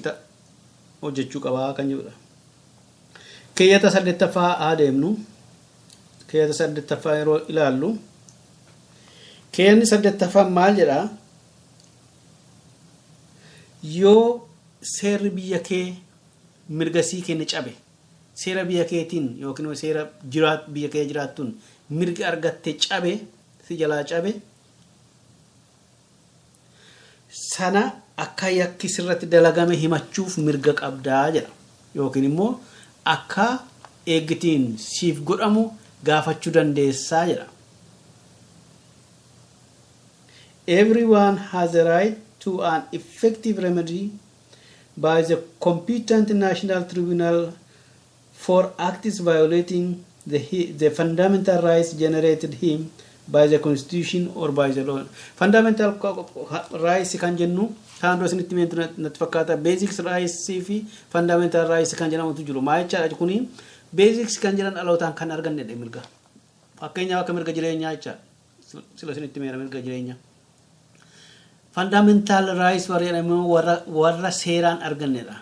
qixa hojjechuu qabaa kan jirudha. Keeyyata saddeettaffaa haa deemnu. keeyata saddeettaffaa yeroo ilaallu. Keeyyanni saddeettaffaan maal jedhaa? Yoo seerri biyya kee mirgasii kenne cabe seera biyya keetiin yookiin seera biyya kee jiraattuun mirga argattee cabe si jalaa cabe. sana akka yakkisirratti dalagame himachuuf mirga qabdaa jedha yookiin immoo akka eeggitiin siif godhamu gaafachuu dandeessaa jedha. Everyone has a right to an effective remedy by the competent national tribunal for actis violating the, fundamental rights generated him by the constitution or by the law. Fundamental kan jennu kaan dura isinitti natti fakkaata basics rights fi fundamental raayis kan jedhamutu jiru. Maa kuni basics kan jiran dhalootaan kan argannedha mirga. Fakkeenyaaf akka mirga jireenyaa jecha mirga Fundamental raayis warra jedhamu warra seeraan argannedha.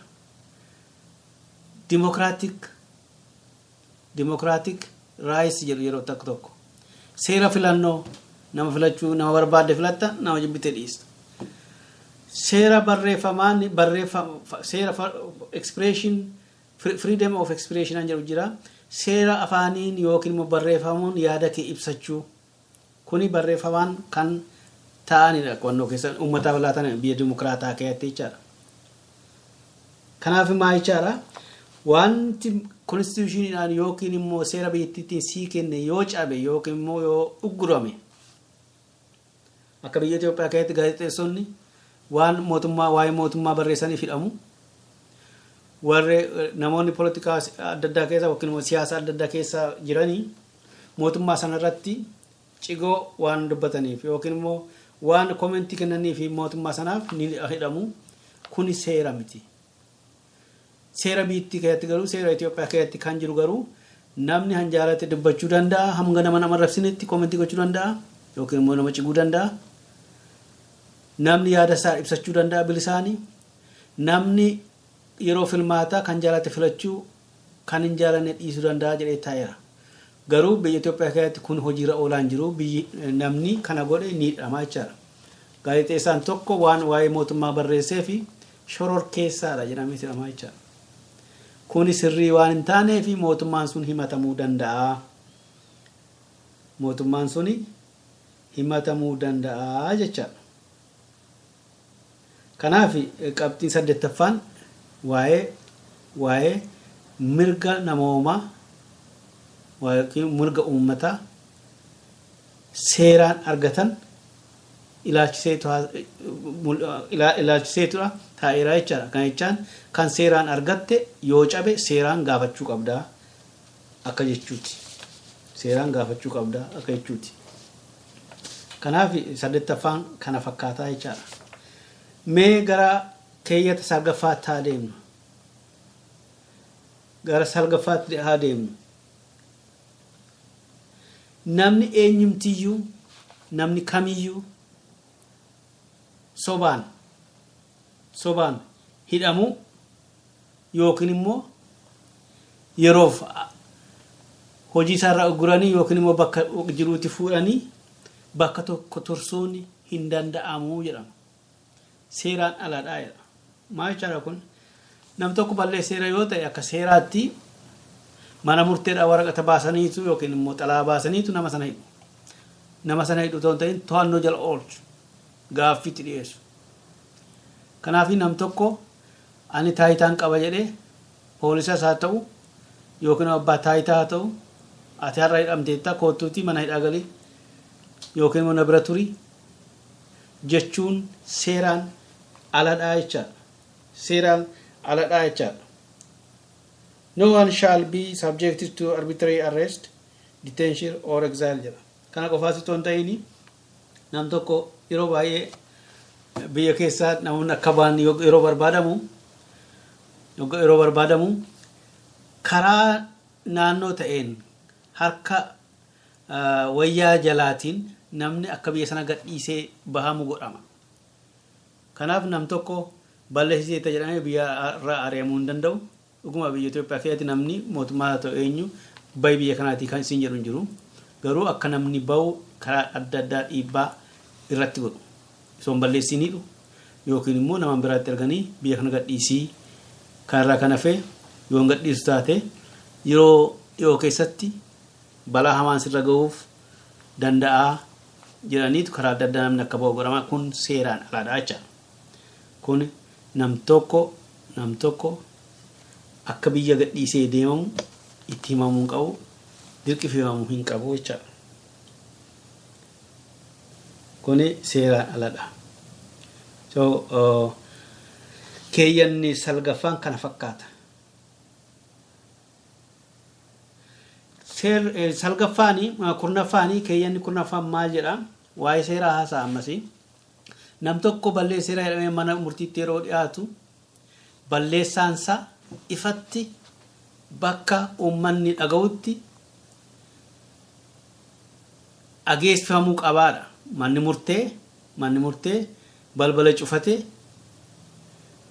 Democratic raayis jedhu yeroo akka tokko. seera filannoo nama filachuu nama barbaadde filatta nama jibbite dhiista. Seera barreeffamaan barreeffama seera expression freedom of expression an jedhu jira seera afaaniin yookiin immoo barreeffamuun yaada kee ibsachuu kuni barreeffamaan kan ta'anidha qonnoo keessatti uummataaf laatan biyya dimokiraataa keessatti jechaadha. Kanaaf maa jechaadha konstituushiniidhaan yookiin immoo seera biyyattiitiin sii kenne yoo cabe yookiin immoo yoo dhugurame akka biyya Itoophiyaa keessatti gaazexeessonni waan mootummaa waa'ee mootummaa barreessanii fidhamu eh, namoonni politikaa adda addaa keessa yookiin immoo siyaasa adda addaa keessa jiranii mootummaa sanarratti cigoo waan dubbataniif yookiin immoo waan komentii kennanii fi mootummaa sanaaf ni hidhamu kun seera miti. seera biittii keessatti garuu seera Itoophiyaa keessatti kan jiru garuu namni hanjaarratti dubbachuu danda'a hanga nama nama rabsinetti koomentii gochuu danda'a yookiin immoo nama ciguu danda'a. Namni yaada isaa ibsachuu danda'a bilisaanii namni yeroo filmaataa kan jaalate filachuu kan hin jaalanne dhiisuu danda'a jedhee taa'eera. Garuu biyya Itoophiyaa keessatti kun hojiirra oolaan jiru namni kana godhe ni hidhama jechaadha. Gaazexeessaan tokko waan waa'ee mootummaa barreessee fi shoror keessaadha jedhamee hidhama jechaadha. Kuni sirrii waan hin taaneefi mootummaan sun himatamuu danda'a. Mootummaan suni himatamuu danda'a jechaadha. Kanaaf qabxiin saddeettaffaan waa'ee waa'ee mirga namoomaa mirga uummataa seeraan argatan ilaalchiseetudha taa'eeraa jechaadha. Kan jechaan kan seeraan argatte yoo cabe seeraan gaafachuu qabdaa akka jechuuti. Seeraan gaafachuu qabdaa akka jechuuti. Kanaaf afaan kana fakkaataa jechaadha. Mee gara keeyyata sargaffaatti haa deemnu. Gara sargaffaatti haa deemnu. Namni eenyumtiyyuu namni kamiyyuu sobaan sobaan hidhamu yookiin immoo yeroof hojii isaarraa ugguranii yookiin immoo bakka jiruutti fuudhanii bakka tokko tursuun hin danda'amu jedhama. Seeraan alaadhaa jedha. Maa jechaadha kun nam tokko ballee seera yoo ta'e akka seeraatti mana murteedhaa waraqata baasaniitu yookiin immoo xalaa baasaniitu nama sana hidhu. Nama sana hidhu ta'uu hin ta'in to'annoo jala oolchu. gaaffiitti dhiyeessu. Kanaaf nam tokko ani taayitaan qaba jedhee poolisaas haa ta'u yookiin abbaa taayitaa haa ta'u ati har'a hidhamteetta koottuutii mana hidhaa galee yookiin immoo nabira turii jechuun seeraan aladhaa jechaadha. Seeraan aladhaa jechaadha. No one shall be subjected to arbitrary arrest, detention or exile jedha. Kana qofaas itoo hin ta'in nam tokko yeroo baay'ee biyya keessaa namoonni akka ba'an yeroo barbaadamu karaa naannoo ta'een harka ah, wayyaa jalaatiin namni akka biyya sana gadhiisee bahamu godhama. Kanaaf nam tokko balleessisee tajaajilame biyya irraa ari'amuu hin danda'u. Dhuguma biyya Itoophiyaa keessatti namni mootummaa haa ta'u eenyu bayi biyya kan isin jedhu hin jiru. Garuu akka namni bahu karaa adda addaa dhiibbaa irratti godhu isoon balleessinii yookiin immoo namaan biraatti arganii biyya kana gadhiisii kanarraa kan hafee yoo gadhiisu taate yeroo keessatti balaa hamaan sirra gahuuf danda'aa jiraniitu karaa adda addaa namni akka ba'u kun seeraan alaadha jecha kun nam tokko nam tokko akka biyya gadhiisee deemamu itti himamuun qabu dirqifamamuu hin qabu jechaadha. kuni seeraan aladha. So, uh, keeyyanni salgaffaan kana fakkaata. Eh, Salgaffaani kurnaffaani keeyyanni kurnaffaan maal jedha waa'ee seeraa haasaa ammasii nam tokko seera jedhamee mana murtiitti yeroo dhiyaatu isaa ifatti bakka uummanni dhaga'utti ageessifamuu qabaadha. manni murtee manni murtee balbala cufate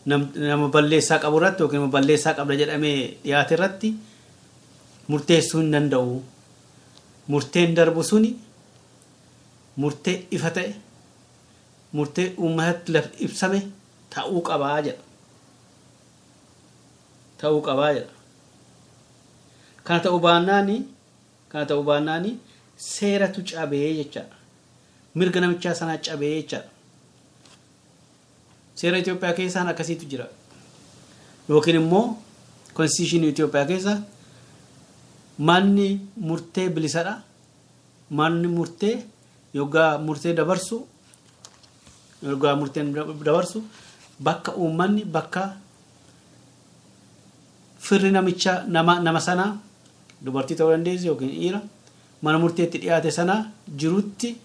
nama balleessaa qaburratti irratti nama balleessaa qabda jedhamee dhiyaate irratti murteessuu hin danda'u murteen darbu suni murtee ifa ta'e murtee uummatatti laf ibsame ta'uu qabaa jedha kana ta'uu baannaani seeratu cabee jechaadha mirga namichaa sanaa cabee jechaadha. Seera Itoophiyaa keessaan akkasiitu jira. Yookiin immoo konstiishinii Itoophiyaa keessa manni murtee bilisadha. Manni murtee yogaa murtee dabarsu yoogaa murteen dabarsu bakka uummanni bakka firri namichaa nama nama sanaa dubartii ta'uu dandeessu yookiin dhiira mana murteetti dhiyaate sanaa jirutti.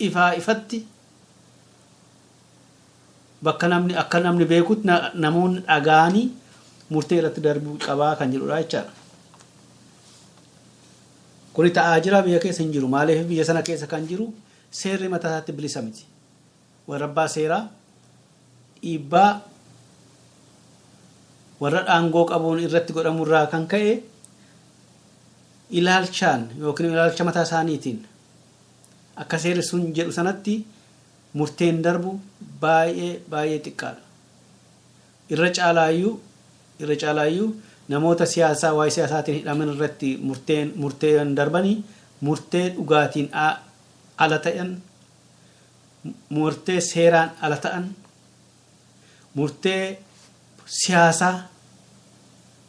ifaa ifatti bakka namni akka namni beekutti namoonni dhagaanii murtee irratti darbuu qabaa kan jedhudha jechaadha. Kuni ta'aa jira biyya keessa hin jiru maaliif biyya sana keessa kan jiru seerri mataa isaatti bilisa miti abbaa seeraa dhiibbaa warra dhaangoo qabuun irratti irraa kan ka'e ilaalchaan yookiin ilaalcha mataa isaaniitiin Akka akkasee sun jedhu sanatti murteen darbu baay'ee baay'ee xiqqaadha. Irra caalaayyuu namoota siyaasaa waa'ee siyaasaatiin hidhaman irratti murteen darbanii murtee dhugaatiin ala ta'an murtee seeraan ala ta'an murtee siyaasaa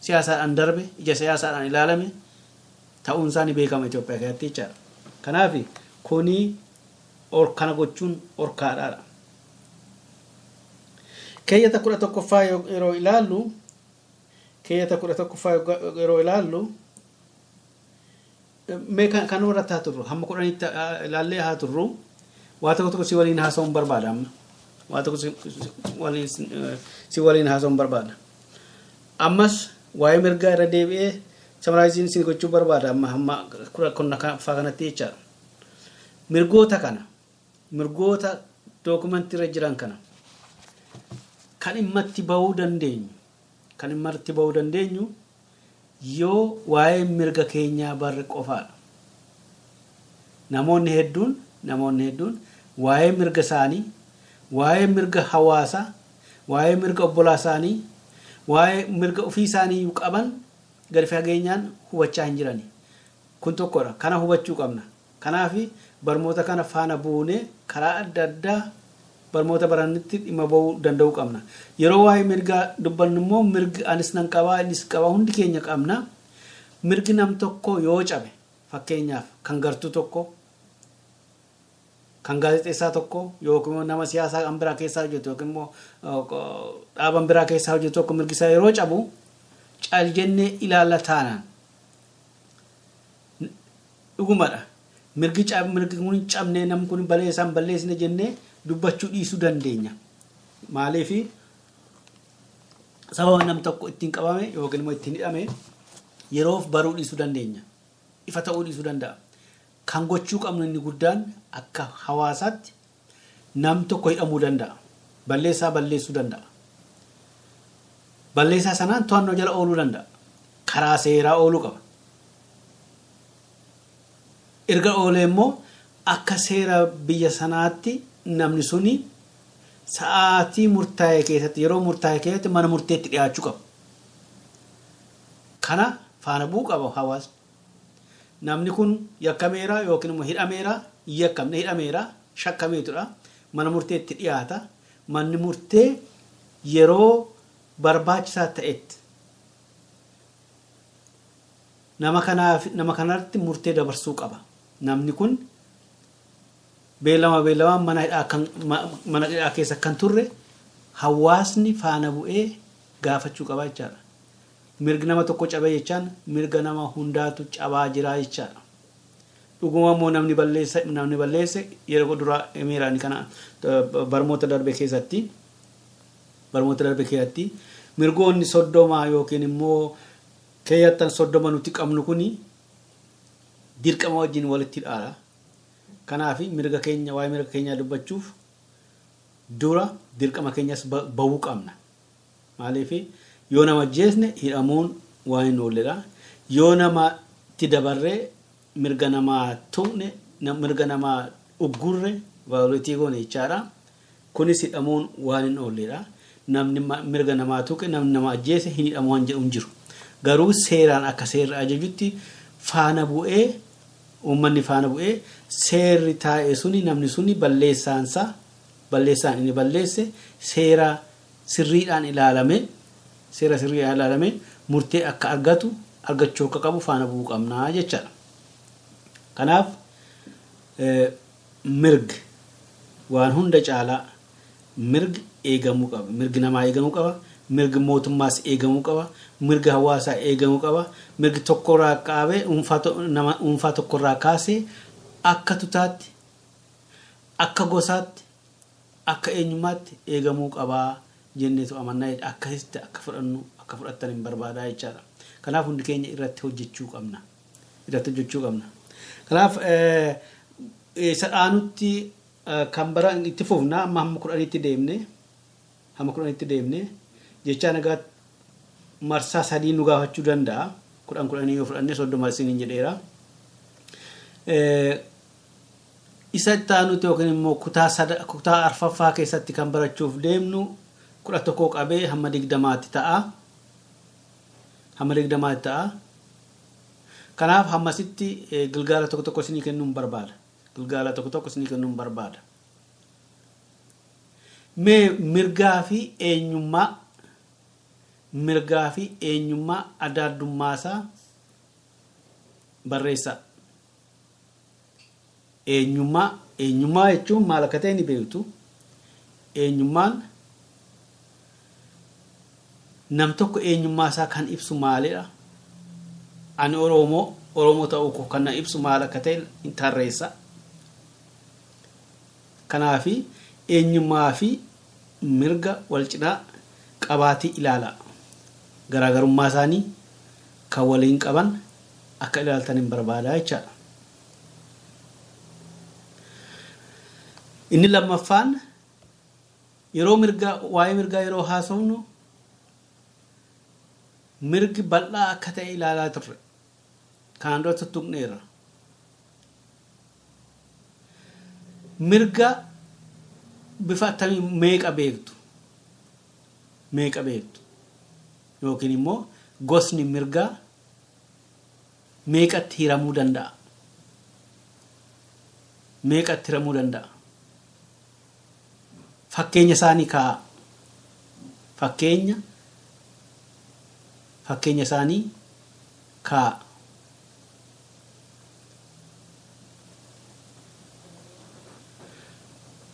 siyaasaadhaan darbe ija siyaasaadhaan ilaalame ta'uun isaa beekama Itoophiyaa keessatti jechaadha. Kanaaf Kuni kana gochuun orkaadhaadha. Keeyyata kudha tokkoffaa yeroo ilaallu keeyyata kudha tokkoffaa yeroo ilaallu mee kan irratti haa turru hamma kudhanitti ilaallee haa turru waa tokko tokko si waliin haasa'uun barbaada amma waa tokko barbaada ammas waa'ee mirgaa irra deebi'ee samaraayisiin isin gochuun barbaada amma hamma kudha kudha kanatti jechaadha. mirgoota kana mirgoota irra jiran kana kan dhimmatti bahuu dandeenyu dandeenyu yoo waa'ee mirga keenyaa barri qofaadha. Namoonni hedduun namoonni waa'ee mirga isaanii waa'ee mirga hawaasa, waa'ee mirga obbolaa isaanii waa'ee mirga ofii isaanii qaban gadi fageenyaan hubachaa hin jirani kun tokkodha kana hubachuu qabna. Kanaaf barmoota kana faana buunee karaa adda addaa barmoota baranitti dhimma ba'uu danda'uu qabna. Yeroo waa'ee mirgaa dubbannu immoo mirgi anis nan qabaa innis qabaa hundi keenya qabna. Mirgi nam tokko yoo cabe fakkeenyaaf kan gartuu tokko kan gaazexeessaa tokko yookiin nama siyaasa kan biraa keessaa hojjetu yookiin immoo uh, dhaaban biraa keessaa hojjetu tokko yeroo cabu cal jennee ilaalla taanaan dhugumadha. mirgi kun hin cabnee namni kun baleessaan balleessine jennee dubbachuu dhiisuu dandeenya. Maaliif sababa nam tokko ittiin qabame yookiin immoo ittiin hidhame yeroof baruu dhiisuu dandeenya. Ifa ta'uu dhiisuu danda'a. Kan gochuu qabnu inni guddaan akka hawaasaatti nam tokko hidhamuu danda'a. Balleessaa balleessuu danda'a. Balleessaa sanaan to'annoo jala ooluu danda'a. Karaa seeraa ooluu qaba. erga oolee immoo akka seera biyya sanaatti namni suni sa'aatii murtaa'e keessatti yeroo murtaa'e keessatti mana murteetti dhiyaachuu qabu. Kana faana bu'u qaba hawaasni. Namni kun yakkameera yookiin immoo hidhameera yakkamne hidhameera shakkameetudha. Mana murteetti dhiyaata. Manni murtee yeroo barbaachisaa ta'etti nama kanarratti murtee dabarsuu qaba. namni kun beelama beelamaan mana hidhaa keessa kan turre hawaasni faana bu'ee gaafachuu qaba jechaadha. Mirga nama tokko cabee jechaan mirga nama hundaatu cabaa jiraa jechaadha. Dhuguma immoo namni balleesse yeroo duraa miiraan kana eh, barmoota darbe keessatti barmoota darbe keessatti mirgoonni soddoma yookiin immoo keeyyattan soddoma nuti qabnu kuni. dirqama wajjin walitti dhaala. Kanaaf mirga keenya mirga keenyaa dubbachuuf dura dirqama keenyas ba'uu qabna. Maaliif yoo nama jeesne hidhamuun waa'ee nu Yoo namatti mirga namaa tuune mirga namaa uggurre jechaadha. Kunis hidhamuun waan hin oolledha. Namni mirga namaa namni nama ajjeese hin hidhamu waan jedhu hin jiru. Garuu seeraan akka seeraa ajajutti faana bu'ee. uummanni faana bu'ee seerri taa'e suni namni suni balleessaansaa balleessaan inni balleesse seera sirriidhaan ilaalame murtee akka argatu argachuu akka qabu faana bu'uu qabnaa jechaadha. Kanaaf e, mirgi waan hunda caalaa mirga qaba mirgi namaa eegamuu qaba. mirgi mootummaas eegamuu qaba mirga hawaasaa eegamuu qaba mirgi tokkorraa qaabee dhuunfaa tokkorraa kaasee akka tutaatti akka gosaatti akka eenyummaatti eegamuu qabaa jenneetu amannaa'edha akkasitti akka fudhannu akka fudhattan hin barbaadaa jechaadha kanaaf hundi keenya irratti hojjechuu qabna irratti hojjechuu qabna kanaaf sadhaanutti kan bara itti fufnaa amma hamma kudhaniitti deemne deemne. jecha nagaa marsaa sadii nu gaafachuu danda'a. Kudhan kudhanii yoo fudhanne soddoma isiniin jedheera. Isa itti aanutti yookiin immoo kutaa arfaffaa keessatti kan barachuuf deemnu kudha tokko qabee hamma digdamaatti ta'a. Hamma digdamaatti ta'a. Kanaaf hammasitti e, gilgaala tokko tokko isinii kennuun barbaada. Gilgaala tokko tokko isinii kennuun barbaada. Mee mirgaa fi eenyummaa mirgaa fi eenyummaa adaaddummaa barreessaa. Eenyummaa eenyummaa jechuun maal akka ta'e ni beektu eenyummaan nam tokko eenyummaa isaa kan ibsu dha? Ani Oromoo Oromoo ta'uu koo kan ibsu maal akka ta'e tarreessa. Kanaaf eenyummaa fi mirga wal qabaatii ilaala. garaagarummaa isaanii kan waliin qaban akka ilaaltan hin barbaada jechaadha. Inni lammaffaan yeroo mirgaa waa'ee mirgaa yeroo haasofnu mirgi bal'aa akka ta'e ilaalaa turre kan duratti tuqneera. Mirga bifa akkamii meeqa beektu? Meeqa beektu? yookiin immoo gosni mirgaa meeqatti hiramuu danda'a. meeqatti hiramuu danda'a. Fakkeenya isaanii ka'a. Fakkeenya fakkeenya isaanii ka'a.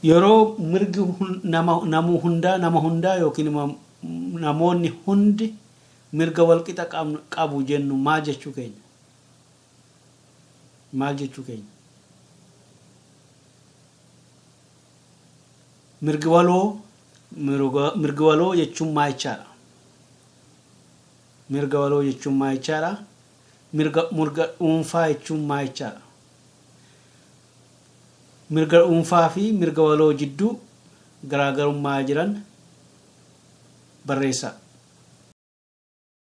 Yeroo mirgi namuu hundaa nama hundaa yookiin immoo namoonni hundi mirga walqixa qabu jennu maal jechuu keenya maal jechuu keenya Mirga waloo mirgi waloo jechuun maayichaadha mirga waloo jechuun maayichaadha mirga murga dhuunfaa jechuun maayichaadha mirga dhuunfaa fi mirga waloo jidduu garaagarummaa jiran barreessa.